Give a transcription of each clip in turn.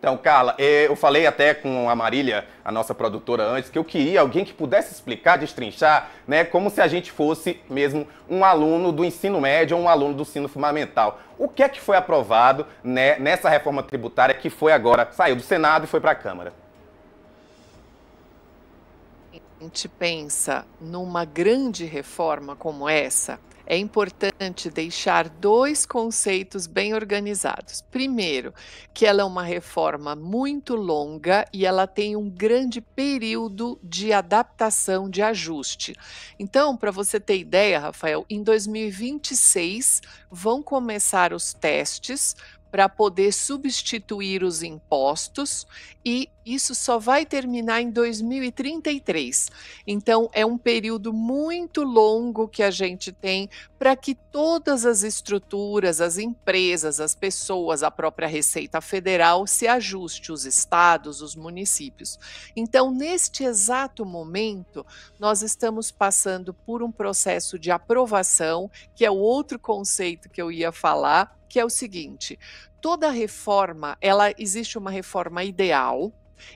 Então, Carla, é, eu falei até com a Marília, a nossa produtora, antes, que eu queria alguém que pudesse explicar, destrinchar, né, como se a gente fosse mesmo um aluno do ensino médio ou um aluno do ensino fundamental. O que é que foi aprovado né, nessa reforma tributária que foi agora, saiu do Senado e foi para a Câmara? gente pensa numa grande reforma como essa, é importante deixar dois conceitos bem organizados. Primeiro, que ela é uma reforma muito longa e ela tem um grande período de adaptação, de ajuste. Então, para você ter ideia, Rafael, em 2026 vão começar os testes para poder substituir os impostos e isso só vai terminar em 2033. Então é um período muito longo que a gente tem para que todas as estruturas, as empresas, as pessoas, a própria Receita Federal se ajuste, os estados, os municípios. Então, neste exato momento, nós estamos passando por um processo de aprovação, que é o outro conceito que eu ia falar, que é o seguinte: toda reforma, ela existe uma reforma ideal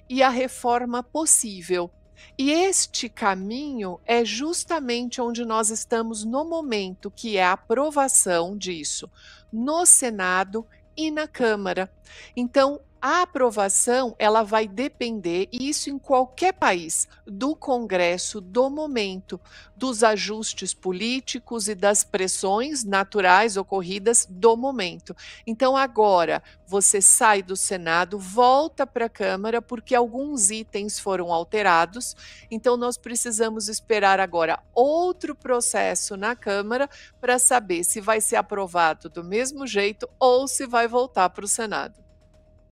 e a reforma possível. E este caminho é justamente onde nós estamos no momento, que é a aprovação disso no Senado e na Câmara. Então, a aprovação, ela vai depender, e isso em qualquer país, do Congresso, do momento, dos ajustes políticos e das pressões naturais ocorridas do momento. Então, agora, você sai do Senado, volta para a Câmara, porque alguns itens foram alterados. Então, nós precisamos esperar agora outro processo na Câmara para saber se vai ser aprovado do mesmo jeito ou se vai voltar para o Senado.